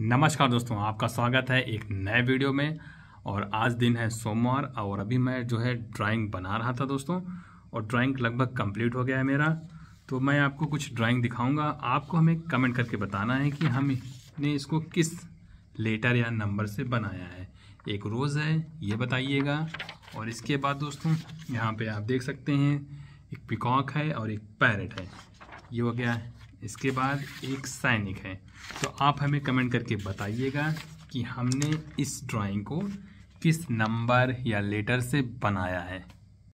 नमस्कार दोस्तों आपका स्वागत है एक नए वीडियो में और आज दिन है सोमवार और अभी मैं जो है ड्राइंग बना रहा था दोस्तों और ड्राइंग लगभग कंप्लीट हो गया है मेरा तो मैं आपको कुछ ड्राइंग दिखाऊंगा आपको हमें कमेंट करके बताना है कि हमने इसको किस लेटर या नंबर से बनाया है एक रोज़ है ये बताइएगा और इसके बाद दोस्तों यहाँ पर आप देख सकते हैं एक पिकॉक है और एक पैरट है ये हो गया है इसके बाद एक सैनिक है तो आप हमें कमेंट करके बताइएगा कि हमने इस ड्राइंग को किस नंबर या लेटर से बनाया है